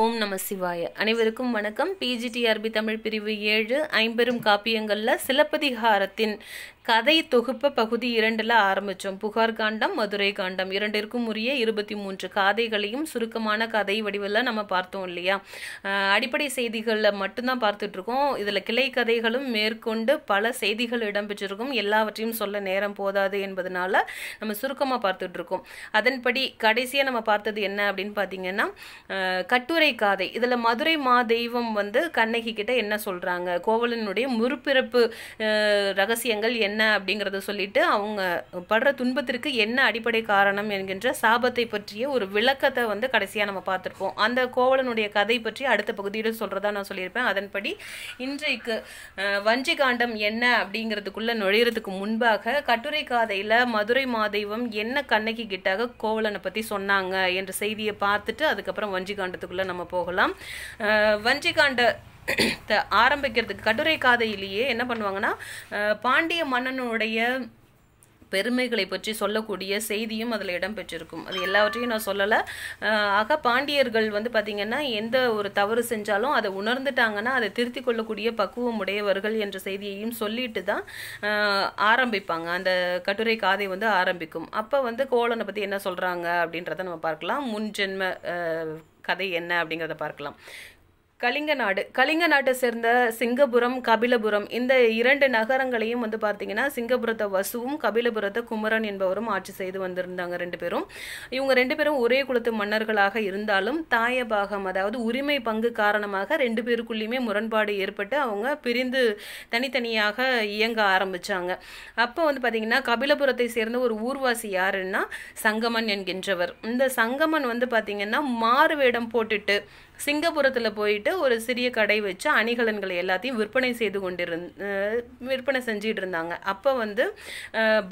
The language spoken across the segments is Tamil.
ஓம் நம சிவாய அனைவருக்கும் வணக்கம் பிஜிடிஆர்பி தமிழ் பிரிவு ஏழு ஐம்பெரும் காப்பியங்களில் சிலப்பதிகாரத்தின் கதை தொகுப்ப பகுதி இரண்டில் ஆரம்பித்தோம் புகார் காண்டம் மதுரை காண்டம் இரண்டிற்கும் உரிய இருபத்தி மூன்று காதைகளையும் சுருக்கமான கதை வடிவில் நம்ம பார்த்தோம் இல்லையா அடிப்படை செய்திகளில் மட்டும்தான் பார்த்துட்ருக்கோம் இதில் கிளை கதைகளும் மேற்கொண்டு பல செய்திகள் இடம்பெற்றிருக்கும் எல்லாவற்றையும் சொல்ல நேரம் போதாது என்பதனால நம்ம சுருக்கமாக பார்த்துட்ருக்கோம் அதன்படி கடைசியாக நம்ம பார்த்தது என்ன அப்படின்னு பார்த்தீங்கன்னா கட்டுரை காதை இதில் மதுரை மா தெய்வம் வந்து கண்ணகி கிட்ட என்ன சொல்கிறாங்க கோவலனுடைய முற்பிறப்பு ரகசியங்கள் என்ன என்ன அப்படிங்கிறத சொல்லிட்டு அவங்க படுற துன்பத்திற்கு என்ன அடிப்படை காரணம் என்கின்ற சாபத்தை பற்றிய ஒரு விளக்கத்தை வந்து கடைசியாக நம்ம பார்த்துருப்போம் அந்த கோவலனுடைய கதை பற்றி அடுத்த பகுதியில் சொல்கிறதா நான் சொல்லியிருப்பேன் அதன்படி இன்றைக்கு வஞ்சி காண்டம் என்ன அப்படிங்கிறதுக்குள்ளே நுழையிறதுக்கு முன்பாக கட்டுரை காதையில் மதுரை மாதெய்வம் என்ன கண்ணகி கிட்டாக கோவலனை பற்றி சொன்னாங்க என்ற செய்தியை பார்த்துட்டு அதுக்கப்புறம் வஞ்சி காண்டத்துக்குள்ளே நம்ம போகலாம் வஞ்சி காண்ட ஆரம்பிக்கிறதுக்கு கட்டுரை காதையிலேயே என்ன பண்ணுவாங்கன்னா பாண்டிய மன்னனுடைய பெருமைகளை பற்றி சொல்லக்கூடிய செய்தியும் அதில் இடம்பெற்றிருக்கும் அது எல்லாவற்றையும் நான் சொல்லலை ஆக பாண்டியர்கள் வந்து பார்த்திங்கன்னா எந்த ஒரு தவறு செஞ்சாலும் அதை உணர்ந்துட்டாங்கன்னா அதை திருத்தி கொள்ளக்கூடிய பக்குவம் உடையவர்கள் என்ற செய்தியையும் சொல்லிட்டு தான் ஆரம்பிப்பாங்க அந்த கட்டுரை காதை வந்து ஆரம்பிக்கும் அப்போ வந்து கோலனை பற்றி என்ன சொல்கிறாங்க அப்படின்றத நம்ம பார்க்கலாம் முன்ஜென்ம கதை என்ன அப்படிங்கிறத பார்க்கலாம் கலிங்க நாடு கலிங்க நாட்டை சேர்ந்த சிங்கபுரம் கபிலபுரம் இந்த இரண்டு நகரங்களையும் வந்து பார்த்தீங்கன்னா சிங்கபுரத்தை வசுவும் கபிலபுரத்தை குமரன் என்பவரும் ஆட்சி செய்து வந்திருந்தாங்க ரெண்டு பேரும் இவங்க ரெண்டு பேரும் ஒரே குலத்து மன்னர்களாக இருந்தாலும் தாயபாகம் அதாவது உரிமை பங்கு காரணமாக ரெண்டு பேருக்குள்ளேயுமே முரண்பாடு ஏற்பட்டு அவங்க பிரிந்து தனித்தனியாக இயங்க ஆரம்பித்தாங்க அப்போ வந்து பார்த்தீங்கன்னா கபிலபுரத்தை சேர்ந்த ஒரு ஊர்வாசி யாருன்னா சங்கமன் என்கின்றவர் இந்த சங்கமன் வந்து பார்த்தீங்கன்னா மாறு வேடம் போட்டுட்டு சிங்கப்புரத்தில் போயிட்டு ஒரு சிறிய கடை வச்சு அணிகலன்களை எல்லாத்தையும் விற்பனை செய்து கொண்டிருந் விற்பனை செஞ்சிட்டு இருந்தாங்க அப்போ வந்து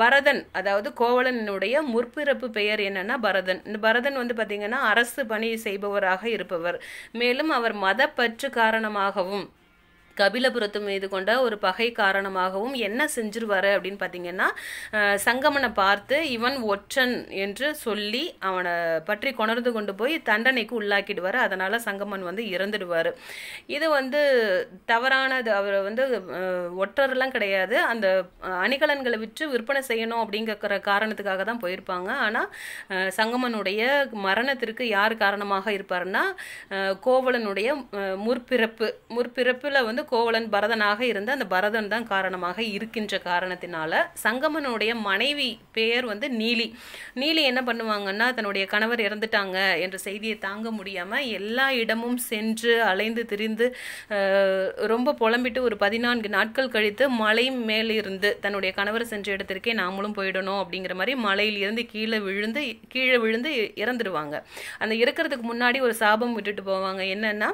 பரதன் அதாவது கோவலனுடைய முற்பிறப்பு பெயர் என்னன்னா பரதன் இந்த பரதன் வந்து பார்த்திங்கன்னா அரசு பணி செய்பவராக இருப்பவர் மேலும் அவர் மதப்பற்று காரணமாகவும் கபிலபுரத்து மீது கொண்ட ஒரு பகை காரணமாகவும் என்ன செஞ்சிருவார் அப்படின்னு பார்த்தீங்கன்னா சங்கமனை பார்த்து இவன் ஒற்றன் என்று சொல்லி அவனை பற்றி கொணர்ந்து கொண்டு போய் தண்டனைக்கு உள்ளாக்கிடுவார் அதனால் சங்கமன் வந்து இறந்துடுவார் இது வந்து தவறானது அவர் வந்து ஒற்றர்லாம் கிடையாது அந்த அணிகலன்களை விற்று விற்பனை செய்யணும் அப்படிங்கிற காரணத்துக்காக தான் போயிருப்பாங்க ஆனால் சங்கமனுடைய மரணத்திற்கு யார் காரணமாக இருப்பார்னா கோவலனுடைய முற்பிறப்பு முற்பிறப்பில் வந்து கோவலன் பரதனாக இருந்த அந்த பரதன் தான் காரணமாக இருக்கின்ற காரணத்தினால சங்கமனுடைய மனைவி பெயர் வந்து நீலி நீலி என்ன பண்ணுவாங்கன்னா தன்னுடைய கணவர் இறந்துட்டாங்க என்ற செய்தியை தாங்க முடியாமல் எல்லா இடமும் சென்று அலைந்து திரிந்து ரொம்ப புலம்பிட்டு ஒரு பதினான்கு நாட்கள் கழித்து மலை மேலிருந்து தன்னுடைய கணவர் சென்ற இடத்திற்கே நாமளும் போயிடணும் அப்படிங்கிற மாதிரி மலையில் இருந்து கீழே விழுந்து கீழே விழுந்து இறந்துடுவாங்க அந்த இறக்கிறதுக்கு முன்னாடி ஒரு சாபம் விட்டுட்டு போவாங்க என்னன்னா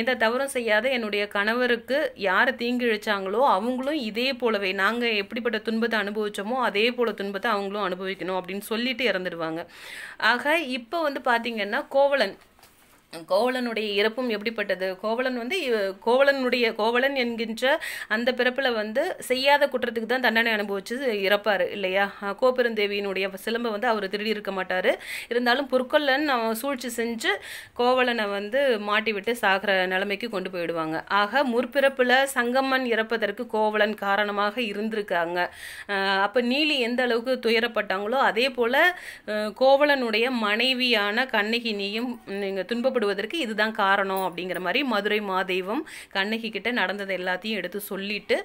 எந்த தவறும் செய்யாத என்னுடைய கணவர் யாருக்கு யாரை தீங்கு இழைச்சாங்களோ அவங்களும் இதே போலவே நாங்கள் எப்படிப்பட்ட துன்பத்தை அனுபவித்தோமோ அதே போல துன்பத்தை அவங்களும் அனுபவிக்கணும் அப்படின்னு சொல்லிட்டு இறந்துடுவாங்க ஆக இப்போ வந்து பார்த்திங்கன்னா கோவலன் கோவலனுடைய இறப்பும் எப்படிப்பட்டது கோவலன் வந்து கோவலனுடைய கோவலன் என்கின்ற அந்த பிறப்பில் வந்து செய்யாத குற்றத்துக்கு தான் தண்டனை அனுபவிச்சு இறப்பார் இல்லையா கோபெருந்தேவியினுடைய சிலம்பை வந்து அவர் திருடி இருக்க மாட்டார் இருந்தாலும் பொற்கொல்லன் சூழ்ச்சி செஞ்சு கோவலனை வந்து மாட்டிவிட்டு சாகிற நிலைமைக்கு கொண்டு போயிடுவாங்க ஆக முற்பிறப்பில் சங்கம்மன் இறப்பதற்கு கோவலன் காரணமாக இருந்திருக்காங்க அப்போ நீலி எந்த அளவுக்கு துயரப்பட்டாங்களோ அதே போல் கோவலனுடைய மனைவியான கண்ணகினியும் நீங்கள் துன்பப்படும் கஷ்டப்படுவதற்கு இதுதான் காரணம் அப்படிங்கிற மாதிரி மதுரை மாதெய்வம் கண்ணகி கிட்ட நடந்தது எல்லாத்தையும் எடுத்து சொல்லிட்டு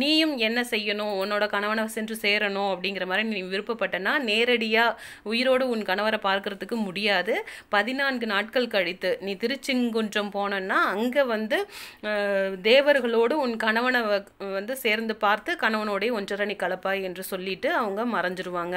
நீயும் என்ன செய்யணும் உன்னோட கணவனை சென்று சேரணும் அப்படிங்கிற மாதிரி நீ விருப்பப்பட்டனா நேரடியாக உயிரோடு உன் கணவரை பார்க்கறதுக்கு முடியாது பதினான்கு நாட்கள் கழித்து நீ திருச்செங்குன்றம் போனன்னா அங்கே வந்து தேவர்களோடு உன் கணவனை வந்து சேர்ந்து பார்த்து கணவனோடைய ஒன்றரணி கலப்பாய் என்று சொல்லிட்டு அவங்க மறைஞ்சிருவாங்க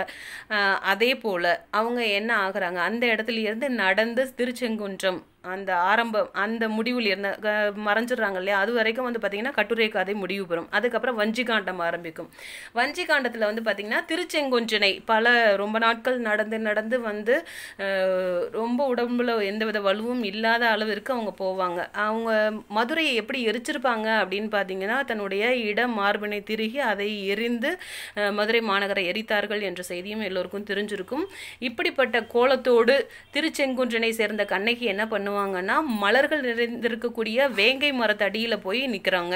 அதே போல் அவங்க என்ன ஆகிறாங்க அந்த இடத்துல இருந்து நடந்து திருச்செங்குன்றம் என்றும் அந்த ஆரம்பம் அந்த முடிவில் இருந்த மறைஞ்சிடுறாங்க இல்லையா அது வரைக்கும் வந்து பார்த்தீங்கன்னா கட்டுரை கதை முடிவு பெறும் அதுக்கப்புறம் வஞ்சி காண்டம் ஆரம்பிக்கும் வஞ்சி காண்டத்தில் வந்து பார்த்திங்கன்னா திருச்செங்கொஞ்சனை பல ரொம்ப நாட்கள் நடந்து நடந்து வந்து ரொம்ப உடம்புல எந்தவித வலுவும் இல்லாத அளவிற்கு அவங்க போவாங்க அவங்க மதுரையை எப்படி எரிச்சிருப்பாங்க அப்படின்னு பார்த்தீங்கன்னா தன்னுடைய இட மார்பினை திருகி அதை எரிந்து மதுரை மாநகரை எரித்தார்கள் என்ற செய்தியும் எல்லோருக்கும் தெரிஞ்சிருக்கும் இப்படிப்பட்ட கோலத்தோடு திருச்செங்குன்றனை சேர்ந்த கண்ணகி என்ன பண்ணுவாங்க பண்ணுவாங்கன்னா மலர்கள் நிறைந்திருக்கக்கூடிய வேங்கை மரத்தடியில் போய் நிற்கிறாங்க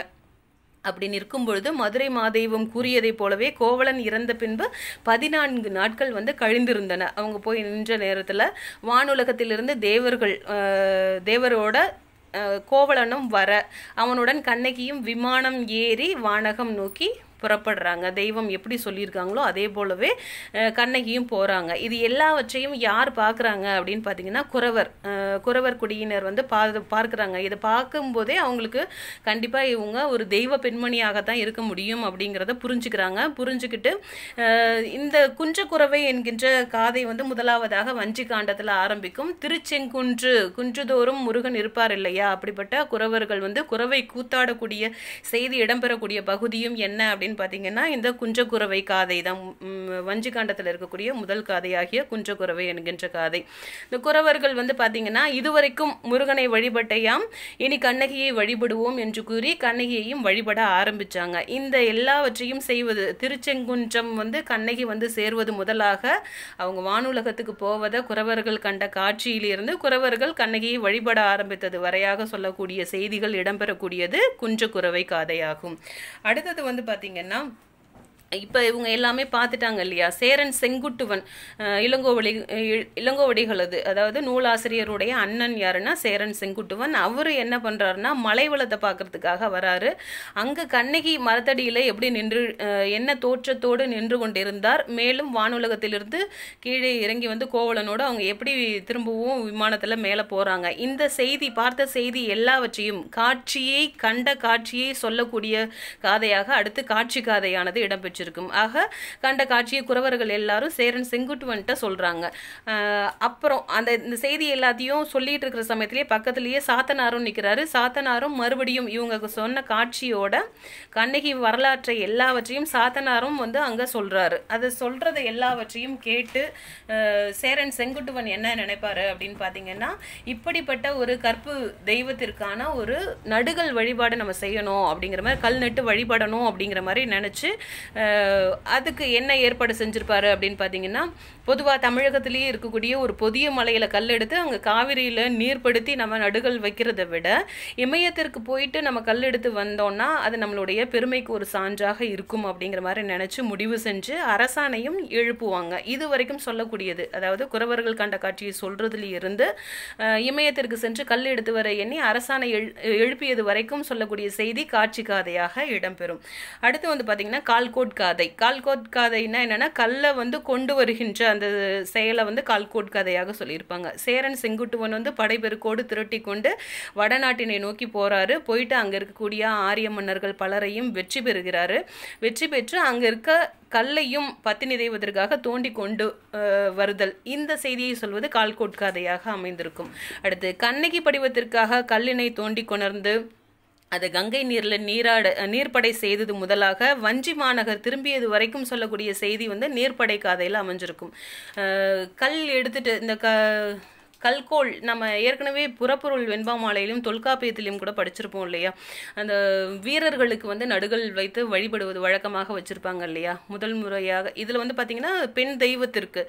அப்படி நிற்கும் பொழுது மதுரை மாதேவம் கூறியதைப் போலவே கோவலன் இறந்த பின்பு பதினான்கு நாட்கள் வந்து கழிந்திருந்தன அவங்க போய் நின்ற நேரத்தில் வானுலகத்திலிருந்து தேவர்கள் தேவரோட கோவலனும் வர அவனுடன் கண்ணகியும் விமானம் ஏறி வானகம் நோக்கி புறப்படுறாங்க தெய்வம் எப்படி சொல்லியிருக்காங்களோ அதே போலவே கண்ணகியும் போகிறாங்க இது எல்லாவற்றையும் யார் பார்க்குறாங்க அப்படின்னு பார்த்தீங்கன்னா குறவர் குறவர் குடியினர் வந்து பா பார்க்குறாங்க இதை பார்க்கும்போதே அவங்களுக்கு கண்டிப்பாக இவங்க ஒரு தெய்வ பெண்மணியாக தான் இருக்க முடியும் அப்படிங்கிறத புரிஞ்சுக்கிறாங்க புரிஞ்சுக்கிட்டு இந்த குஞ்ச குறவை என்கின்ற காதை வந்து முதலாவதாக வஞ்சி காண்டத்தில் ஆரம்பிக்கும் திருச்செங்குன்று குன்றுதோறும் முருகன் இருப்பார் இல்லையா அப்படிப்பட்ட குறவர்கள் வந்து குறவை கூத்தாடக்கூடிய செய்தி இடம்பெறக்கூடிய பகுதியும் என்ன அப்படின்னு அப்படின்னு பார்த்தீங்கன்னா இந்த குஞ்சகுறவை காதை தான் வஞ்சிகாண்டத்தில் இருக்கக்கூடிய முதல் காதையாகிய குஞ்சகுறவை என்கின்ற காதை இந்த குறவர்கள் வந்து பார்த்தீங்கன்னா இதுவரைக்கும் முருகனை வழிபட்டையாம் இனி கண்ணகியை வழிபடுவோம் என்று கூறி கண்ணகியையும் வழிபட ஆரம்பித்தாங்க இந்த எல்லாவற்றையும் செய்வது திருச்செங்குன்றம் வந்து கண்ணகி வந்து சேர்வது முதலாக அவங்க வானுலகத்துக்கு போவதை குறவர்கள் கண்ட காட்சியிலிருந்து குறவர்கள் கண்ணகியை வழிபட ஆரம்பித்தது வரையாக சொல்லக்கூடிய செய்திகள் இடம்பெறக்கூடியது குஞ்சகுறவை காதையாகும் அடுத்தது வந்து பார்த்தீங்கன்னா என்ன இப்போ இவங்க எல்லாமே பார்த்துட்டாங்க இல்லையா சேரன் செங்குட்டுவன் இளங்கோவடி இளங்கோவடிகளது அதாவது நூலாசிரியருடைய அண்ணன் யாருன்னா சேரன் செங்குட்டுவன் அவர் என்ன பண்ணுறாருன்னா மலை வளத்தை பார்க்கறதுக்காக வராரு அங்கே கண்ணகி மரத்தடியில் எப்படி நின்று என்ன தோற்றத்தோடு நின்று கொண்டிருந்தார் மேலும் வானுலகத்திலிருந்து கீழே இறங்கி வந்து கோவலனோடு அவங்க எப்படி திரும்பவும் விமானத்தில் மேலே போகிறாங்க இந்த செய்தி பார்த்த செய்தி எல்லாவற்றையும் காட்சியை கண்ட காட்சியை சொல்லக்கூடிய காதையாக அடுத்து காட்சி காதையானது இடம்பெற்று காமிச்சிருக்கும் ஆக கண்ட காட்சியை குறவர்கள் எல்லாரும் சேரன் செங்குட்டுவன்ட்ட சொல்கிறாங்க அப்புறம் அந்த இந்த செய்தி எல்லாத்தையும் சொல்லிட்டு இருக்கிற சமயத்திலே பக்கத்துலேயே சாத்தனாரும் நிற்கிறாரு சாத்தனாரும் மறுபடியும் இவங்க சொன்ன காட்சியோட கண்ணகி வரலாற்றை எல்லாவற்றையும் சாத்தனாரும் வந்து அங்கே சொல்கிறாரு அதை சொல்கிறத எல்லாவற்றையும் கேட்டு சேரன் செங்குட்டுவன் என்ன நினைப்பாரு அப்படின்னு பார்த்தீங்கன்னா இப்படிப்பட்ட ஒரு கற்பு தெய்வத்திற்கான ஒரு நடுகள் வழிபாடு நம்ம செய்யணும் அப்படிங்கிற மாதிரி கல் நட்டு வழிபடணும் அப்படிங்கிற மாதிரி நினச்சி அதுக்கு என்ன ஏற்பாடு செஞ்சுருப்பாரு அப்படின்னு பார்த்தீங்கன்னா பொதுவாக தமிழகத்திலேயே இருக்கக்கூடிய ஒரு புதிய மலையில் கல் எடுத்து அங்கே காவிரியில் நீர்ப்படுத்தி நம்ம நடுகள் வைக்கிறத விட இமயத்திற்கு போயிட்டு நம்ம கல் எடுத்து வந்தோம்னா அது நம்மளுடைய பெருமைக்கு ஒரு சான்றாக இருக்கும் அப்படிங்கிற மாதிரி நினச்சி முடிவு செஞ்சு அரசாணையும் எழுப்புவாங்க இது வரைக்கும் சொல்லக்கூடியது அதாவது குறவர்கள் கண்ட காட்சியை சொல்கிறதுல இருந்து இமயத்திற்கு சென்று கல் எடுத்து வர எண்ணி அரசாணை எழுப்பியது வரைக்கும் சொல்லக்கூடிய செய்தி காட்சி காதையாக இடம்பெறும் அடுத்து வந்து பார்த்திங்கன்னா கால்கோட் கால்கோட்காதை கால்கோட்காதைன்னா என்னென்னா கல்லை வந்து கொண்டு வருகின்ற அந்த செயலை வந்து கால்கோட்காதையாக சொல்லியிருப்பாங்க சேரன் செங்குட்டுவன் வந்து படைபெருக்கோடு திரட்டி கொண்டு வடநாட்டினை நோக்கி போகிறாரு போயிட்டு அங்கே இருக்கக்கூடிய ஆரிய மன்னர்கள் பலரையும் வெற்றி பெறுகிறாரு வெற்றி பெற்று அங்கே இருக்க கல்லையும் பத்தினி தெய்வதற்காக தோண்டி கொண்டு வருதல் இந்த செய்தியை சொல்வது கால்கோட்காதையாக அமைந்திருக்கும் அடுத்து கண்ணகி படிவத்திற்காக கல்லினை தோண்டி கொணர்ந்து அது கங்கை நீரில் நீராட நீர்ப்படை செய்தது முதலாக வஞ்சி மாநகர் திரும்பியது வரைக்கும் சொல்லக்கூடிய செய்தி வந்து நீர்ப்படை காதையில் அமைஞ்சிருக்கும் கல் எடுத்துட்டு இந்த க கல்கோல் நம்ம ஏற்கனவே புறப்பொருள் வெண்பா மாலையிலும் தொல்காப்பியத்திலும் கூட படிச்சிருப்போம் இல்லையா அந்த வீரர்களுக்கு வந்து நடுகள் வைத்து வழிபடுவது வழக்கமாக வச்சுருப்பாங்க இல்லையா முதல் முறையாக இதில் வந்து பார்த்தீங்கன்னா பெண் தெய்வத்திற்கு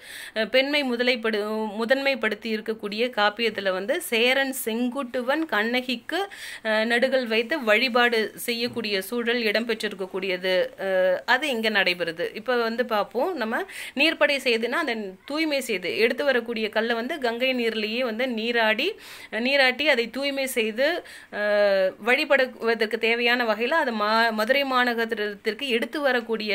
பெண்மை முதலைப்படு முதன்மைப்படுத்தி இருக்கக்கூடிய காப்பியத்தில் வந்து சேரன் செங்குட்டுவன் கண்ணகிக்கு நடுகள் வைத்து வழிபாடு செய்யக்கூடிய சூழல் இடம்பெற்றிருக்கக்கூடியது அது இங்கே நடைபெறுது இப்போ வந்து பார்ப்போம் நம்ம நீர்ப்படை செய்துன்னா அந்த தூய்மை செய்து எடுத்து வரக்கூடிய கல்லை வந்து கங்கை நீரில் நீர்லேயே வந்து நீராடி நீராட்டி அதை தூய்மை செய்து வழிபடுவதற்கு தேவையான வகையில் அது மா மதுரை மாநகரத்திற்கு எடுத்து வரக்கூடிய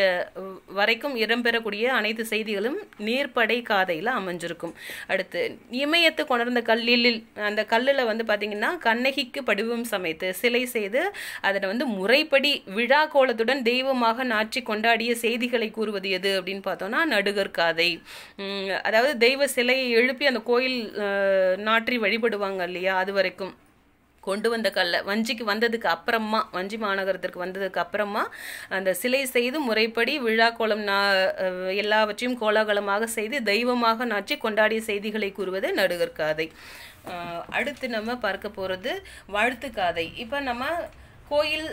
வரைக்கும் இடம்பெறக்கூடிய அனைத்து செய்திகளும் நீர்ப்படை காதையில் அமைஞ்சிருக்கும் அடுத்து இமயத்து கொண்டிருந்த கல்லில் அந்த கல்லில் வந்து பார்த்திங்கன்னா கண்ணகிக்கு படிவம் சமைத்து சிலை செய்து அதில் வந்து முறைப்படி விழா கோலத்துடன் தெய்வமாக நாற்றி கொண்டாடிய செய்திகளை கூறுவது எது அப்படின்னு பார்த்தோம்னா நடுகர் காதை அதாவது தெய்வ சிலையை எழுப்பி அந்த கோயில் நாற்றி வழிபடுவாங்க இல்லையா அது வரைக்கும் கொண்டு வந்த கல்ல வஞ்சிக்கு வந்ததுக்கு அப்புறமா வஞ்சி மாநகரத்திற்கு வந்ததுக்கு அப்புறமா அந்த சிலை செய்து முறைப்படி விழா கோலம் எல்லாவற்றையும் கோலாகலமாக செய்து தெய்வமாக நாற்றி கொண்டாடிய செய்திகளை கூறுவது நடுகர் காதை அடுத்து நம்ம பார்க்க போகிறது வாழ்த்து காதை இப்போ நம்ம கோயில்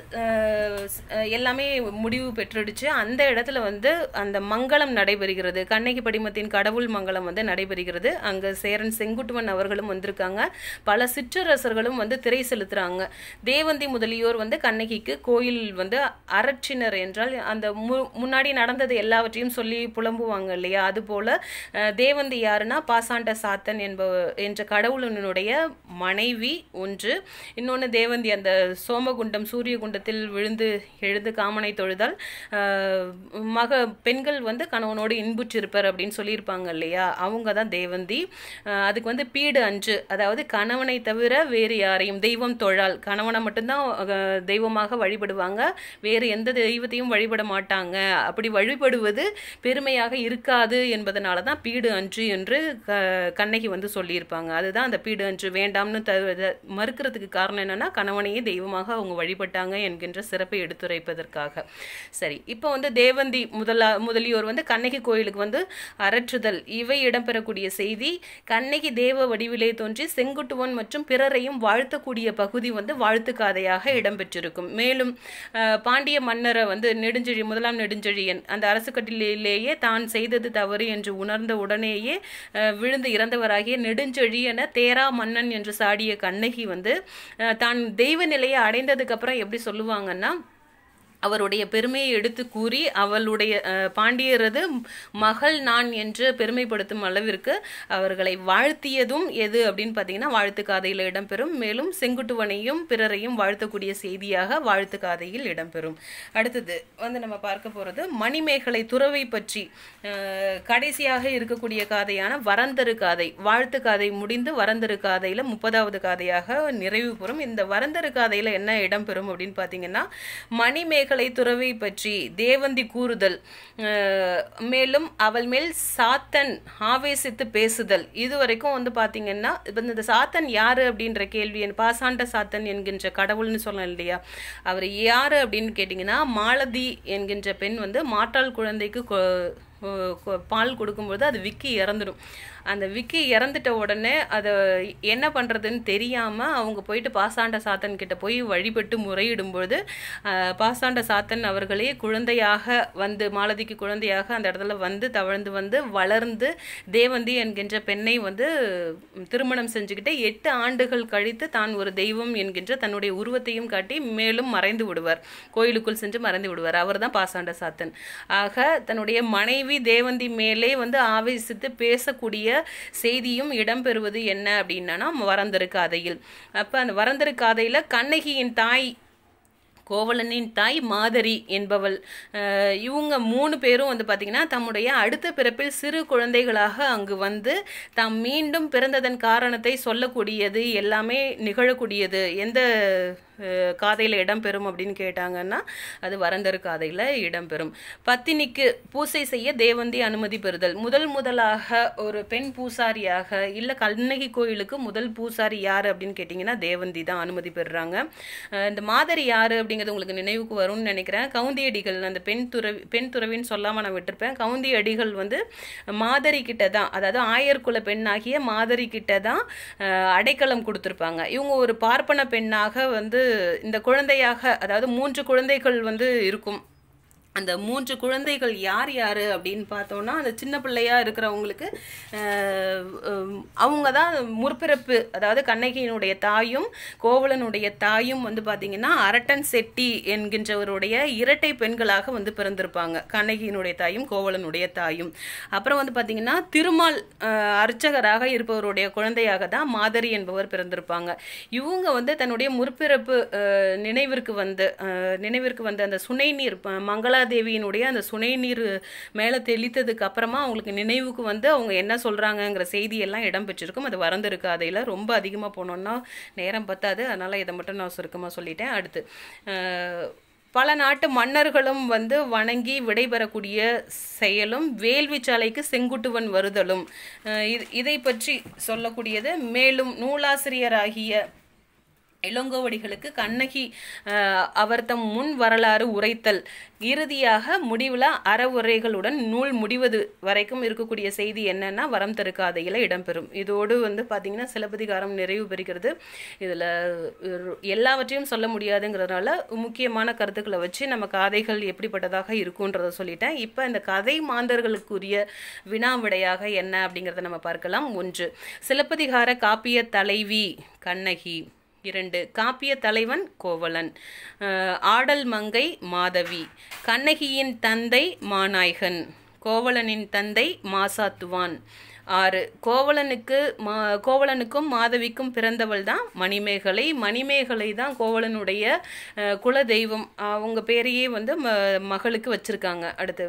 எல்லாமே முடிவு பெற்றுடுச்சு அந்த இடத்துல வந்து அந்த மங்களம் நடைபெறுகிறது கண்ணகி படிமத்தின் கடவுள் மங்களம் வந்து நடைபெறுகிறது அங்கே சேரன் செங்குட்டுவன் அவர்களும் வந்திருக்காங்க பல சிற்றரசர்களும் வந்து திரை செலுத்துகிறாங்க தேவந்தி முதலியோர் வந்து கண்ணகிக்கு கோயில் வந்து அரட்சினர் என்றால் அந்த மு முன்னாடி நடந்தது எல்லாவற்றையும் சொல்லி புலம்புவாங்க இல்லையா அதுபோல் தேவந்தி யாருன்னா பாசாண்ட சாத்தன் என்ப என்ற கடவுளினுடைய மனைவி ஒன்று இன்னொன்று தேவந்தி அந்த சோமகுண்டம் மற்றும் சூரிய குண்டத்தில் விழுந்து எழுந்து காமனை தொழுதால் மக பெண்கள் வந்து கணவனோடு இன்புற்றிருப்பர் அப்படின்னு சொல்லியிருப்பாங்க இல்லையா அவங்க தான் தேவந்தி அதுக்கு வந்து பீடு அஞ்சு அதாவது கணவனை தவிர வேறு யாரையும் தெய்வம் தொழால் கணவனை மட்டும்தான் தெய்வமாக வழிபடுவாங்க வேறு எந்த தெய்வத்தையும் வழிபட மாட்டாங்க அப்படி வழிபடுவது பெருமையாக இருக்காது என்பதனால தான் பீடு அஞ்சு என்று கண்ணகி வந்து சொல்லியிருப்பாங்க அதுதான் அந்த பீடு அஞ்சு வேண்டாம்னு மறுக்கிறதுக்கு காரணம் என்னென்னா கணவனையே தெய்வமாக அவங்க வழி வழிபட்டாங்க என்கின்ற சிறப்பை எடுத்துரைப்பதற்காக சரி இப்போ வந்து தேவந்தி முதலா முதலியோர் வந்து கண்ணகி கோயிலுக்கு வந்து அரற்றுதல் இவை இடம்பெறக்கூடிய செய்தி கண்ணகி தேவ வடிவிலே தோன்றி செங்குட்டுவன் மற்றும் பிறரையும் வாழ்த்தக்கூடிய பகுதி வந்து வாழ்த்து காதையாக இடம்பெற்றிருக்கும் மேலும் பாண்டிய மன்னரை வந்து நெடுஞ்செழி முதலாம் நெடுஞ்செழியன் அந்த அரசு கட்டிலேயே தான் செய்தது தவறு என்று உணர்ந்த உடனேயே விழுந்து இறந்தவராகிய நெடுஞ்செழியன தேரா மன்னன் என்று சாடிய கண்ணகி வந்து தான் தெய்வ நிலையை அடைந்ததுக்கு அப்புறம் எப்படி சொல்லுவாங்கன்னா அவருடைய பெருமையை எடுத்து கூறி அவளுடைய பாண்டியரது மகள் நான் என்று பெருமைப்படுத்தும் அளவிற்கு அவர்களை வாழ்த்தியதும் எது அப்படின்னு பார்த்தீங்கன்னா வாழ்த்து காதையில் இடம்பெறும் மேலும் செங்குட்டுவனையும் பிறரையும் வாழ்த்தக்கூடிய செய்தியாக வாழ்த்து காதையில் இடம்பெறும் அடுத்தது வந்து நம்ம பார்க்க போகிறது மணிமேகலை துறவை பற்றி கடைசியாக இருக்கக்கூடிய காதையான வரந்தரு காதை வாழ்த்து காதை முடிந்து வரந்தரு காதையில் முப்பதாவது காதையாக நிறைவு பெறும் இந்த வரந்தரு காதையில் என்ன இடம்பெறும் அப்படின்னு பார்த்தீங்கன்னா மணிமேகலை கலை துறவை பற்றி தேவந்தி கூறுதல் மேலும் அவள் மேல் சாத்தன் ஆவேசித்து பேசுதல் இதுவரைக்கும் வந்து பார்த்தீங்கன்னா இப்போ இந்த சாத்தன் யார் அப்படின்ற கேள்வி என் பாசாண்ட சாத்தன் என்கின்ற கடவுள்னு சொல்லலாம் இல்லையா அவர் யார் அப்படின்னு கேட்டிங்கன்னா மாலதி என்கின்ற பெண் வந்து மாற்றாள் குழந்தைக்கு பால் கொடுக்கும்போது அது விக்கி இறந்துடும் அந்த விக்கி இறந்துட்ட உடனே அதை என்ன பண்ணுறதுன்னு தெரியாமல் அவங்க போயிட்டு பாசாண்ட சாத்தன் கிட்ட போய் வழிபட்டு முறையிடும்போது பாசாண்ட சாத்தன் அவர்களே குழந்தையாக வந்து மாலதிக்கு குழந்தையாக அந்த இடத்துல வந்து தவழ்ந்து வந்து வளர்ந்து தேவந்தி என்கின்ற பெண்ணை வந்து திருமணம் செஞ்சுக்கிட்டு எட்டு ஆண்டுகள் கழித்து தான் ஒரு தெய்வம் என்கின்ற தன்னுடைய உருவத்தையும் காட்டி மேலும் மறைந்து விடுவார் கோயிலுக்குள் சென்று மறைந்து விடுவார் அவர் தான் பாசாண்ட சாத்தன் ஆக தன்னுடைய மனைவி தேவி தேவந்தி மேலே வந்து ஆவேசித்து பேசக்கூடிய செய்தியும் இடம்பெறுவது என்ன அப்படின்னா வரந்தரு காதையில் அப்போ அந்த வரந்தரு காதையில் கண்ணகியின் தாய் கோவலனின் தாய் மாதரி என்பவள் இவங்க மூணு பேரும் வந்து பார்த்திங்கன்னா தம்முடைய அடுத்த பிறப்பில் சிறு குழந்தைகளாக அங்கு வந்து தாம் மீண்டும் பிறந்ததன் காரணத்தை சொல்லக்கூடியது எல்லாமே நிகழக்கூடியது எந்த காதையில் இடம்பெறும் அப்படின்னு கேட்டாங்கன்னா அது வரந்தரு காதையில் இடம்பெறும் பத்தினிக்கு பூசை செய்ய தேவந்தி அனுமதி பெறுதல் முதல் முதலாக ஒரு பெண் பூசாரியாக இல்லை கண்ணகி கோயிலுக்கு முதல் பூசாரி யார் அப்படின்னு கேட்டிங்கன்னா தேவந்தி தான் அனுமதி பெறுறாங்க இந்த மாதிரி யார் அப்படிங்கிறது உங்களுக்கு நினைவுக்கு வரும்னு நினைக்கிறேன் கவுந்தியடிகள் அந்த பெண் துறவி பெண் துறவின்னு சொல்லாமல் நான் விட்டுருப்பேன் கவுந்தியடிகள் வந்து மாதரி கிட்ட தான் அதாவது ஆயர்குல பெண்ணாகிய மாதரி கிட்ட தான் அடைக்கலம் கொடுத்துருப்பாங்க இவங்க ஒரு பார்ப்பன பெண்ணாக வந்து இந்த குழந்தையாக அதாவது மூன்று குழந்தைகள் வந்து இருக்கும் அந்த மூன்று குழந்தைகள் யார் யார் அப்படின்னு பார்த்தோன்னா அந்த சின்ன பிள்ளையாக இருக்கிறவங்களுக்கு அவங்க தான் முற்பிறப்பு அதாவது கண்ணகியினுடைய தாயும் கோவலனுடைய தாயும் வந்து பார்த்திங்கன்னா அரட்டன் செட்டி என்கின்றவருடைய இரட்டை பெண்களாக வந்து பிறந்திருப்பாங்க கண்ணகியினுடைய தாயும் கோவலனுடைய தாயும் அப்புறம் வந்து பார்த்திங்கன்னா திருமால் அர்ச்சகராக இருப்பவருடைய குழந்தையாக தான் மாதரி என்பவர் பிறந்திருப்பாங்க இவங்க வந்து தன்னுடைய முற்பிறப்பு நினைவிற்கு வந்து நினைவிற்கு வந்து அந்த சுனைநீர் மங்கள சீதாதேவியினுடைய அந்த சுனை நீர் மேலே தெளித்ததுக்கு அப்புறமா அவங்களுக்கு நினைவுக்கு வந்து அவங்க என்ன சொல்கிறாங்கங்கிற செய்தியெல்லாம் இடம் பெற்றிருக்கும் அது வறந்துருக்கு அதையில் ரொம்ப அதிகமாக போனோன்னா நேரம் பத்தாது அதனால் இதை மட்டும் நான் சுருக்கமாக சொல்லிட்டேன் அடுத்து பல நாட்டு மன்னர்களும் வந்து வணங்கி விடைபெறக்கூடிய செயலும் வேள்வி சாலைக்கு செங்குட்டுவன் வருதலும் இதை பற்றி சொல்லக்கூடியது மேலும் நூலாசிரியராகிய இளங்கோவடிகளுக்கு கண்ணகி அவர்தம் முன் வரலாறு உரைத்தல் இறுதியாக முடிவில் அறவுரைகளுடன் நூல் முடிவது வரைக்கும் இருக்கக்கூடிய செய்தி என்னன்னா வரம் தருக்காதையில் காதையில் இடம்பெறும் இதோடு வந்து பார்த்திங்கன்னா சிலப்பதிகாரம் நிறைவு பெறுகிறது இதில் எல்லாவற்றையும் சொல்ல முடியாதுங்கிறதுனால முக்கியமான கருத்துக்களை வச்சு நம்ம காதைகள் எப்படிப்பட்டதாக இருக்குன்றத சொல்லிட்டேன் இப்போ இந்த கதை மாந்தர்களுக்குரிய வினா விடையாக என்ன அப்படிங்கிறத நம்ம பார்க்கலாம் ஒன்று சிலப்பதிகார காப்பிய தலைவி கண்ணகி இரண்டு காப்பிய தலைவன் கோவலன் ஆடல் மங்கை மாதவி கண்ணகியின் தந்தை மாநாயகன் கோவலனின் தந்தை மாசாத்துவான் ஆறு கோவலனுக்கு மா கோவலனுக்கும் மாதவிக்கும் பிறந்தவள் தான் மணிமேகலை மணிமேகலை தான் கோவலனுடைய குல தெய்வம் அவங்க பேரையே வந்து ம மகளுக்கு வச்சுருக்காங்க அடுத்து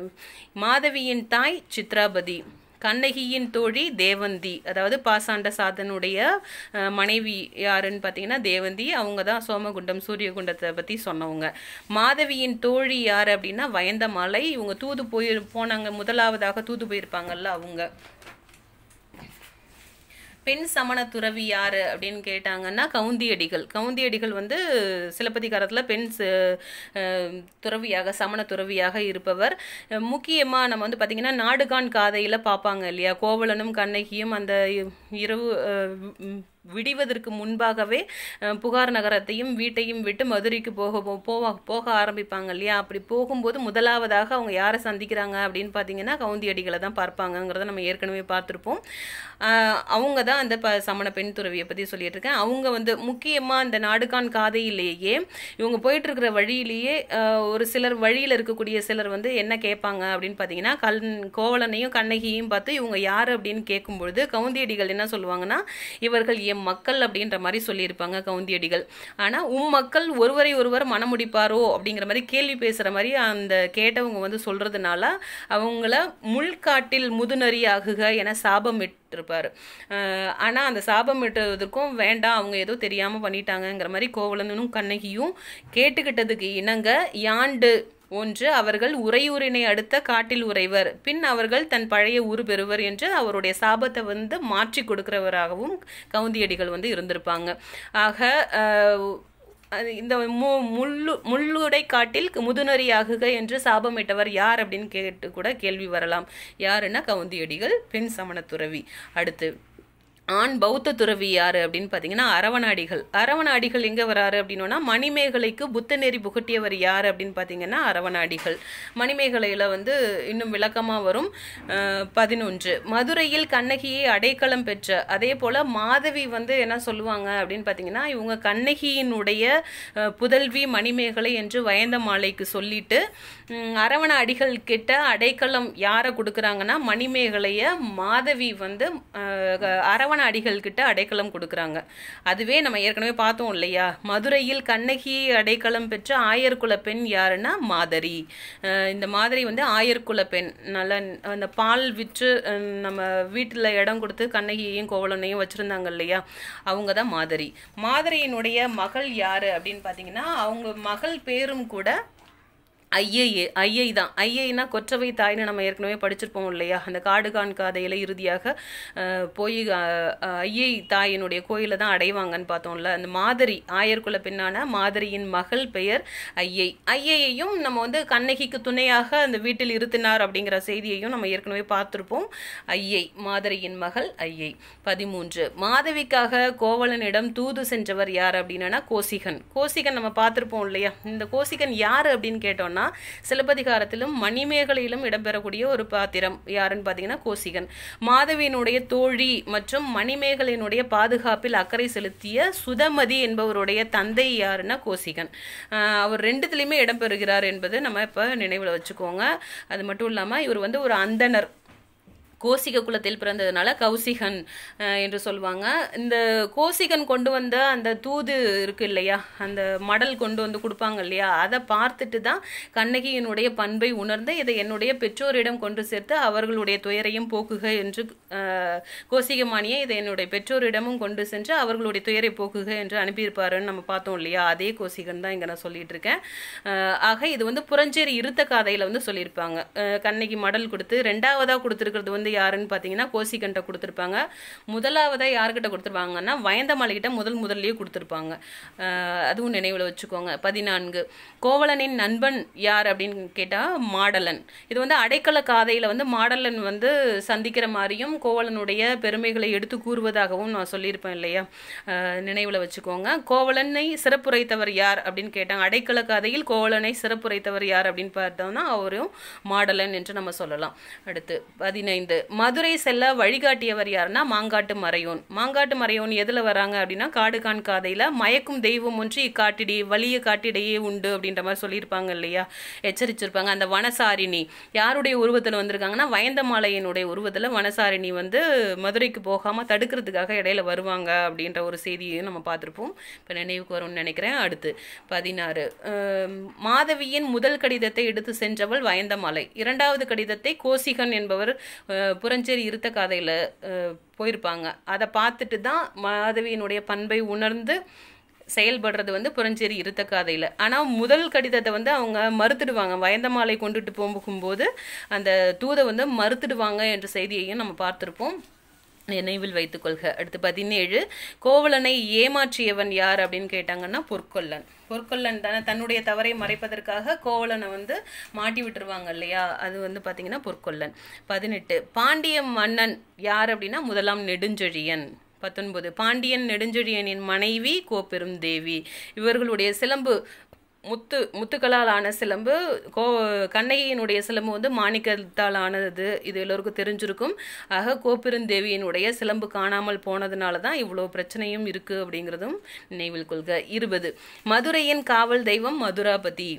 மாதவியின் தாய் சித்ராபதி கண்ணகியின் தோழி தேவந்தி அதாவது பாசாண்ட சாதனுடைய மனைவி யாருன்னு பார்த்தீங்கன்னா தேவந்தி அவங்க தான் சோமகுண்டம் சூரியகுண்டத்தை பற்றி சொன்னவங்க மாதவியின் தோழி யார் அப்படின்னா வயந்தமாலை இவங்க தூது போய் போனாங்க முதலாவதாக தூது போயிருப்பாங்கல்ல அவங்க பெண் சமண துறவி யார் அப்படின்னு கேட்டாங்கன்னா கவுந்தியடிகள் கவுந்தியடிகள் வந்து சிலப்பதிகாரத்தில் பெண் துறவியாக சமண துறவியாக இருப்பவர் முக்கியமாக நம்ம வந்து பார்த்திங்கன்னா நாடுகான் காதையில் பார்ப்பாங்க இல்லையா கோவலனும் கண்ணகியும் அந்த இரவு விடிவதற்கு முன்பாகவே புகார் நகரத்தையும் வீட்டையும் விட்டு மதுரைக்கு போக போக போக ஆரம்பிப்பாங்க இல்லையா அப்படி போகும்போது முதலாவதாக அவங்க யாரை சந்திக்கிறாங்க அப்படின்னு பார்த்தீங்கன்னா கவுந்தியடிகளை தான் பார்ப்பாங்கங்கிறத நம்ம ஏற்கனவே பார்த்துருப்போம் அவங்க தான் அந்த ப சமண பெண் துறவியை பற்றி சொல்லிட்டு இருக்கேன் அவங்க வந்து முக்கியமாக அந்த நாடுகான் காதையிலேயே இவங்க போயிட்டுருக்கிற வழியிலேயே ஒரு சிலர் வழியில் இருக்கக்கூடிய சிலர் வந்து என்ன கேட்பாங்க அப்படின்னு பார்த்தீங்கன்னா கல் கோவலனையும் கண்ணகியையும் பார்த்து இவங்க யார் அப்படின்னு கேட்கும்பொழுது கவுந்தியடிகள் என்ன சொல்லுவாங்கன்னா இவர்கள் எம் மக்கள் அப்படின்ற மாதிரி சொல்லியிருப்பாங்க கவுந்தியடிகள் ஆனால் உம் மக்கள் ஒருவரை ஒருவர் மனமுடிப்பாரோ அப்படிங்கிற மாதிரி கேள்வி பேசுகிற மாதிரி அந்த கேட்டவங்க வந்து சொல்கிறதுனால அவங்கள முள்காட்டில் ஆகுக என சாபம் இருப்பார் ஆனால் அந்த சாபம் விட்டுறதுக்கும் வேண்டாம் அவங்க ஏதோ தெரியாமல் பண்ணிட்டாங்கங்கிற மாதிரி கோவலனும் கண்ணகியும் கேட்டுக்கிட்டதுக்கு இணங்க யாண்டு ஒன்று அவர்கள் உறையூரினை அடுத்த காட்டில் உறைவர் பின் அவர்கள் தன் பழைய ஊர் பெறுவர் என்று அவருடைய சாபத்தை வந்து மாற்றி கொடுக்கிறவராகவும் கவுந்தியடிகள் வந்து இருந்திருப்பாங்க ஆக இந்த மு முள்ளு முள்ளுடை காட்டில் முதுநரியாகுக என்று சாபமிட்டவர் யார் அப்படின்னு கேட்டு கூட கேள்வி வரலாம் யாருன்னா கவுந்தியடிகள் பெண் சமணத்துறவி அடுத்து ஆண் பௌத்த துறவி யார் அப்படின்னு பார்த்தீங்கன்னா அரவணாடிகள் அரவணாடிகள் எங்கே வராரு அப்படின்னா மணிமேகலைக்கு புத்த நெறி புகட்டியவர் யார் அப்படின்னு பார்த்தீங்கன்னா அரவணாடிகள் மணிமேகலையில் வந்து இன்னும் விளக்கமாக வரும் பதினொன்று மதுரையில் கண்ணகியை அடைக்கலம் பெற்ற அதே போல் மாதவி வந்து என்ன சொல்லுவாங்க அப்படின்னு பார்த்தீங்கன்னா இவங்க கண்ணகியினுடைய புதல்வி மணிமேகலை என்று வயந்த மாலைக்கு சொல்லிட்டு அரவண அடிகள் கிட்ட அடைக்கலம் யாரை கொடுக்குறாங்கன்னா மணிமேகலையை மாதவி வந்து அரவண அடிகள் கிட்ட அடைக்கலம் கொடுக்குறாங்க அதுவே நம்ம ஏற்கனவே பார்த்தோம் இல்லையா மதுரையில் கண்ணகி அடைக்கலம் பெற்ற ஆயர்குல பெண் யாருன்னா மாதரி இந்த மாதிரி வந்து ஆயர்குல பெண் நல்லா அந்த பால் விற்று நம்ம வீட்டில் இடம் கொடுத்து கண்ணகியையும் கோவலனையும் வச்சுருந்தாங்க இல்லையா அவங்க தான் மாதிரி மாதிரியினுடைய மகள் யார் அப்படின்னு பார்த்தீங்கன்னா அவங்க மகள் பேரும் கூட ஐஏஏ ஐஐ தான் ஐஏனா கொற்றவை தாய்னு நம்ம ஏற்கனவே படிச்சிருப்போம் இல்லையா அந்த காடு காண்காதையில் இறுதியாக போய் ஐயை தாயினுடைய கோயிலை தான் அடைவாங்கன்னு பார்த்தோம்ல அந்த மாதிரி ஆயர்குல பின்னான மாதிரியின் மகள் பெயர் ஐயை ஐயையையும் நம்ம வந்து கண்ணகிக்கு துணையாக அந்த வீட்டில் இருத்தினார் அப்படிங்கிற செய்தியையும் நம்ம ஏற்கனவே பார்த்துருப்போம் ஐயை மாதிரியின் மகள் ஐயை பதிமூன்று மாதவிக்காக கோவலனிடம் தூது சென்றவர் யார் அப்படின்னா கோசிகன் கோசிகன் நம்ம பார்த்துருப்போம் இல்லையா இந்த கோசிகன் யார் அப்படின்னு கேட்டோம்னா பார்த்தீங்கன்னா சிலப்பதிகாரத்திலும் மணிமேகலையிலும் இடம்பெறக்கூடிய ஒரு பாத்திரம் யாருன்னு பார்த்தீங்கன்னா கோசிகன் மாதவியினுடைய தோழி மற்றும் மணிமேகலையினுடைய பாதுகாப்பில் அக்கறை செலுத்திய சுதமதி என்பவருடைய தந்தை யாருன்னா கோசிகன் அவர் ரெண்டுத்திலையுமே இடம்பெறுகிறார் என்பது நம்ம இப்போ நினைவில் வச்சுக்கோங்க அது மட்டும் இல்லாமல் இவர் வந்து ஒரு அந்தனர் கோசிக குலத்தில் பிறந்ததுனால கௌசிகன் என்று சொல்லுவாங்க இந்த கோசிகன் கொண்டு வந்த அந்த தூது இருக்கு இல்லையா அந்த மடல் கொண்டு வந்து கொடுப்பாங்க இல்லையா அதை பார்த்துட்டு தான் கண்ணகியினுடைய பண்பை உணர்ந்து இதை என்னுடைய பெற்றோரிடம் கொண்டு சேர்த்து அவர்களுடைய துயரையும் போக்குக என்று கோசிகமானியை இதை என்னுடைய பெற்றோரிடமும் கொண்டு சென்று அவர்களுடைய துயரை போக்குக என்று அனுப்பியிருப்பாருன்னு நம்ம பார்த்தோம் இல்லையா அதே கோசிகன் தான் இங்கே நான் சொல்லிட்டு இருக்கேன் ஆக இது வந்து புரஞ்சேரி இருத்த காதையில் வந்து சொல்லியிருப்பாங்க கண்ணகி மடல் கொடுத்து ரெண்டாவதாக கொடுத்துருக்கிறது வந்து யாருன்னு பார்த்தீங்கன்னா கோசிகன்ட்ட கொடுத்துருப்பாங்க முதலாவதாக யார்கிட்ட கொடுத்துருப்பாங்கன்னா வயந்தமலைகிட்ட முதல் முதல்லையே கொடுத்துருப்பாங்க அதுவும் நினைவில் வச்சுக்கோங்க பதினான்கு கோவலனின் நண்பன் யார் அப்படின்னு கேட்டால் மாடலன் இது வந்து அடைக்கல காதையில் வந்து மாடலன் வந்து சந்திக்கிற மாதிரியும் கோவலனுடைய பெருமைகளை எடுத்து கூறுவதாகவும் நான் சொல்லியிருப்பேன் இல்லையா நினைவில் வச்சுக்கோங்க கோவலனை சிறப்புரைத்தவர் யார் அப்படின்னு கேட்டாங்க அடைக்கல கதையில் கோவலனை சிறப்புரைத்தவர் யார் அப்படின்னு பார்த்தோம்னா அவரும் மாடலன் என்று நம்ம சொல்லலாம் அடுத்து பதினைந்து மாங்காட்டு மதுரை செல்ல வழிகாட்டியவர் யாருன்னா மாங்காட்டு மறையோன் மாங்காட்டு மறையோன் எதில் வராங்க அப்படின்னா காடுகான் காதையில் மயக்கும் தெய்வம் ஒன்று இக்காட்டிடி வலிய காட்டிடையே உண்டு அப்படின்ற மாதிரி சொல்லியிருப்பாங்க இல்லையா எச்சரிச்சிருப்பாங்க அந்த வனசாரிணி யாருடைய உருவத்தில் வந்திருக்காங்கன்னா வயந்தமாலையனுடைய உருவத்தில் வனசாரிணி வந்து மதுரைக்கு போகாமல் தடுக்கிறதுக்காக இடையில வருவாங்க அப்படின்ற ஒரு செய்தியையும் நம்ம பார்த்துருப்போம் இப்போ நினைவுக்கு வரும்னு நினைக்கிறேன் அடுத்து பதினாறு மாதவியின் முதல் கடிதத்தை எடுத்து சென்றவள் வயந்தமாலை இரண்டாவது கடிதத்தை கோசிகன் என்பவர் புறஞ்சேரி இருத்த காதையில் போயிருப்பாங்க அதை பார்த்துட்டு தான் மாதவியினுடைய பண்பை உணர்ந்து செயல்படுறது வந்து புறஞ்சேரி இருத்த காதையில் ஆனால் முதல் கடிதத்தை வந்து அவங்க மறுத்துடுவாங்க வயந்த மாலை கொண்டுட்டு போகும்போது அந்த தூதை வந்து மறுத்துடுவாங்க என்ற செய்தியையும் நம்ம பார்த்துருப்போம் நினைவில் வைத்துக்கொள்க அடுத்து பதினேழு கோவலனை ஏமாற்றியவன் யார் அப்படின்னு கேட்டாங்கன்னா பொற்கொல்லன் பொற்கொல்லன் தானே தன்னுடைய தவறை மறைப்பதற்காக கோவலனை வந்து மாட்டி விட்டுருவாங்க இல்லையா அது வந்து பார்த்திங்கன்னா பொற்கொல்லன் பதினெட்டு பாண்டிய மன்னன் யார் அப்படின்னா முதலாம் நெடுஞ்செழியன் பத்தொன்பது பாண்டியன் நெடுஞ்செழியனின் மனைவி கோப்பெரும் தேவி இவர்களுடைய சிலம்பு முத்து முத்துக்களால் ஆன சிலம்பு கோ கண்ணகியினுடைய சிலம்பு வந்து மாணிக்கத்தால் ஆனது இது எல்லோருக்கும் தெரிஞ்சிருக்கும் ஆக கோப்பெருந்தேவியினுடைய சிலம்பு காணாமல் போனதுனால தான் இவ்வளோ பிரச்சனையும் இருக்குது அப்படிங்கிறதும் நினைவில் கொள்க இருபது மதுரையின் காவல் தெய்வம் மதுராபதி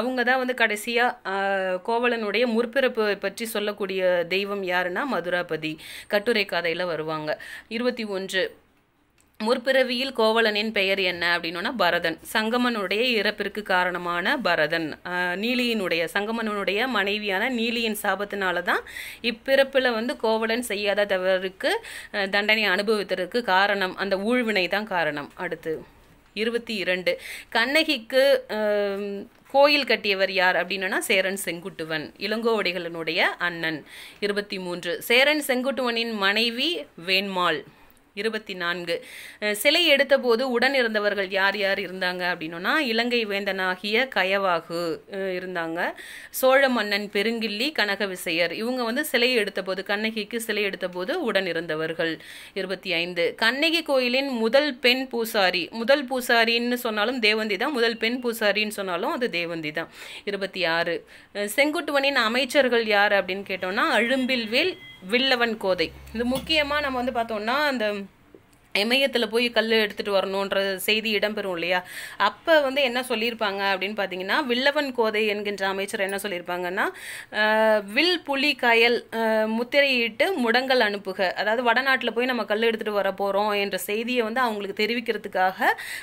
அவங்க தான் வந்து கடைசியாக கோவலனுடைய முற்பிறப்பு பற்றி சொல்லக்கூடிய தெய்வம் யாருன்னா மதுராபதி கட்டுரை கதையில் வருவாங்க இருபத்தி ஒன்று முற்பிறவியில் கோவலனின் பெயர் என்ன அப்படின்னோன்னா பரதன் சங்கமனுடைய இறப்பிற்கு காரணமான பரதன் நீலியினுடைய சங்கமனுடைய மனைவியான நீலியின் சாபத்தினால தான் இப்பிறப்பில் வந்து கோவலன் செய்யாத தவறுக்கு தண்டனை அனுபவித்ததற்கு காரணம் அந்த ஊழ்வினை தான் காரணம் அடுத்து இருபத்தி இரண்டு கண்ணகிக்கு கோயில் கட்டியவர் யார் அப்படின்னா சேரன் செங்குட்டுவன் இளங்கோவடிகளினுடைய அண்ணன் இருபத்தி மூன்று சேரன் செங்குட்டுவனின் மனைவி வேண்மாள் இருபத்தி நான்கு சிலை எடுத்தபோது உடன் இருந்தவர்கள் யார் யார் இருந்தாங்க அப்படின்னா இலங்கை வேந்தனாகிய கயவாகு இருந்தாங்க சோழ மன்னன் பெருங்கில்லி கனக விசையர் இவங்க வந்து சிலை எடுத்தபோது கண்ணகிக்கு சிலை எடுத்தபோது உடன் இருந்தவர்கள் இருபத்தி ஐந்து கண்ணகி கோயிலின் முதல் பெண் பூசாரி முதல் பூசாரின்னு சொன்னாலும் தேவந்தி தான் முதல் பெண் பூசாரின்னு சொன்னாலும் அது தேவந்தி தான் இருபத்தி ஆறு செங்குட்டுவனின் அமைச்சர்கள் யார் அப்படின்னு கேட்டோம்னா அழும்பில்வேல் வில்லவன் கோதை இது முக்கியமாக நம்ம வந்து பார்த்தோம்னா அந்த இமயத்தில் போய் கல் எடுத்துகிட்டு வரணுன்ற செய்தி இடம்பெறும் இல்லையா அப்போ வந்து என்ன சொல்லியிருப்பாங்க அப்படின்னு பார்த்தீங்கன்னா வில்லவன் கோதை என்கின்ற அமைச்சர் என்ன சொல்லியிருப்பாங்கன்னா வில் புலி கயல் முத்திரையிட்டு முடங்கல் அனுப்புக அதாவது வடநாட்டில் போய் நம்ம கல் எடுத்துகிட்டு வர போகிறோம் என்ற செய்தியை வந்து அவங்களுக்கு தெரிவிக்கிறதுக்காக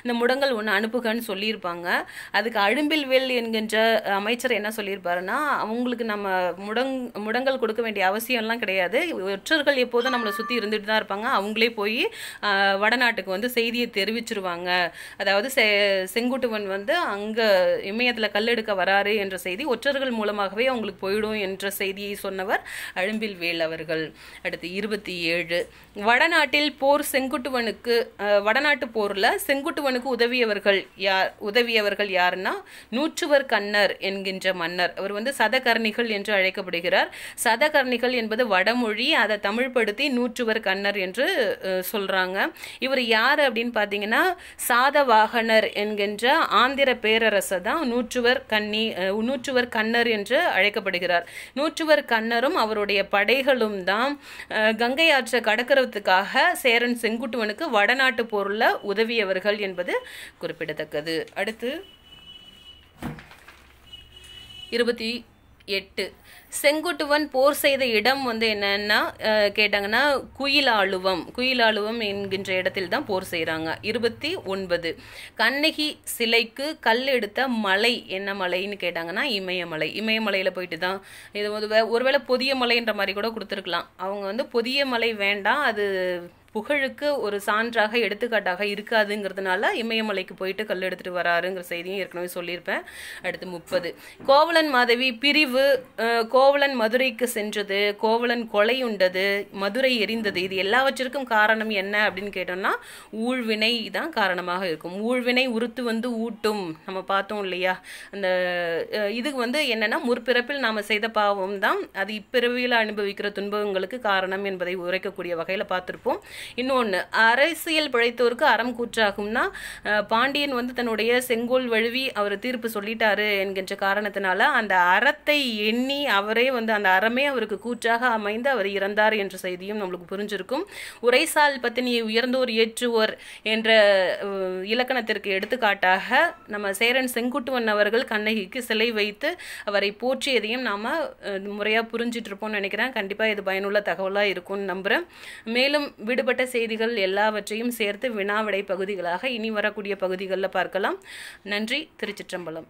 இந்த முடங்கல் ஒன்று அனுப்புகன்னு சொல்லியிருப்பாங்க அதுக்கு அழும்பில் வில் என்கின்ற அமைச்சர் என்ன சொல்லியிருப்பாருன்னா அவங்களுக்கு நம்ம முடங் முடங்கல் கொடுக்க வேண்டிய அவசியம்லாம் கிடையாது ஒற்றர்கள் எப்போதும் நம்மளை சுற்றி இருந்துட்டு தான் இருப்பாங்க அவங்களே போய் வடநாட்டுக்கு வந்து செய்தியை தெரிவிச்சிருவாங்க அதாவது செ செங்குட்டுவன் வந்து அங்கே இமயத்தில் கல்லெடுக்க வராரு என்ற செய்தி ஒற்றர்கள் மூலமாகவே அவங்களுக்கு போயிடும் என்ற செய்தியை சொன்னவர் அழும்பில் வேல் அவர்கள் அடுத்து இருபத்தி ஏழு வடநாட்டில் போர் செங்குட்டுவனுக்கு வடநாட்டு போரில் செங்குட்டுவனுக்கு உதவியவர்கள் யார் உதவியவர்கள் யாருன்னா நூற்றுவர் கண்ணர் என்கின்ற மன்னர் அவர் வந்து சதகர்ணிகள் என்று அழைக்கப்படுகிறார் சதகர்ணிகள் என்பது வடமொழி அதை தமிழ்படுத்தி நூற்றுவர் கண்ணர் என்று சொல்கிறாங்க இவர் யார் அப்படின்னு பார்த்தீங்கன்னா சாதவாகனர் என்கின்ற ஆந்திர பேரரசர் தான் நூற்றுவர் கன்னி நூற்றுவர் கண்ணர் என்று அழைக்கப்படுகிறார் நூற்றுவர் கண்ணரும் அவருடைய படைகளும் தான் கங்கை ஆற்றை கடக்கிறதுக்காக சேரன் செங்குட்டுவனுக்கு வடநாட்டு போரில் உதவியவர்கள் என்பது குறிப்பிடத்தக்கது அடுத்து இருபத்தி எட்டு செங்குட்டுவன் போர் செய்த இடம் வந்து என்னன்னா கேட்டாங்கன்னா குயிலாளுவம் குயிலாளுவம் என்கின்ற இடத்தில் தான் போர் செய்கிறாங்க இருபத்தி ஒன்பது கண்ணகி சிலைக்கு கல் எடுத்த மலை என்ன மலைன்னு கேட்டாங்கன்னா இமயமலை இமயமலையில் போயிட்டு தான் இது ஒருவேளை புதிய மலைன்ற மாதிரி கூட கொடுத்துருக்கலாம் அவங்க வந்து புதிய மலை வேண்டாம் அது புகழுக்கு ஒரு சான்றாக எடுத்துக்காட்டாக இருக்காதுங்கிறதுனால இமயமலைக்கு போயிட்டு கல் எடுத்துகிட்டு வராருங்கிற செய்தியும் ஏற்கனவே சொல்லியிருப்பேன் அடுத்து முப்பது கோவலன் மாதவி பிரிவு கோவலன் மதுரைக்கு சென்றது கோவலன் கொலை உண்டது மதுரை எரிந்தது இது எல்லாவற்றிற்கும் காரணம் என்ன அப்படின்னு கேட்டோம்னா ஊழ்வினை தான் காரணமாக இருக்கும் ஊழ்வினை உறுத்து வந்து ஊட்டும் நம்ம பார்த்தோம் இல்லையா அந்த இது வந்து என்னென்னா முற்பிறப்பில் நாம் செய்த பாவம் தான் அது இப்பிறவியில் அனுபவிக்கிற துன்பங்களுக்கு காரணம் என்பதை உரைக்கக்கூடிய வகையில் பார்த்துருப்போம் இன்னொன்று அரசியல் பிழைத்தோருக்கு அறம் கூற்றாகும்னா பாண்டியன் வந்து தன்னுடைய செங்கோல் வழுவி அவர் தீர்ப்பு சொல்லிட்டாரு என்கின்ற காரணத்தினால அந்த அறத்தை எண்ணி அவரே வந்து அந்த அறமே அவருக்கு கூற்றாக அமைந்து அவர் இறந்தார் என்ற செய்தியும் நம்மளுக்கு புரிஞ்சிருக்கும் உரைசால் பத்தினியை உயர்ந்தோர் ஏற்றுவோர் என்ற இலக்கணத்திற்கு எடுத்துக்காட்டாக நம்ம சேரன் செங்குட்டுவன் அவர்கள் கண்ணகிக்கு சிலை வைத்து அவரை போற்றியதையும் நாம் முறையாக புரிஞ்சிட்ருப்போம்னு நினைக்கிறேன் கண்டிப்பாக இது பயனுள்ள தகவலாக இருக்கும்னு நம்புகிறேன் மேலும் விடுபட்ட சம்பந்தப்பட்ட செய்திகள் எல்லாவற்றையும் சேர்த்து வினாவிடை பகுதிகளாக இனி வரக்கூடிய பகுதிகளில் பார்க்கலாம் நன்றி திருச்சிற்றம்பலம்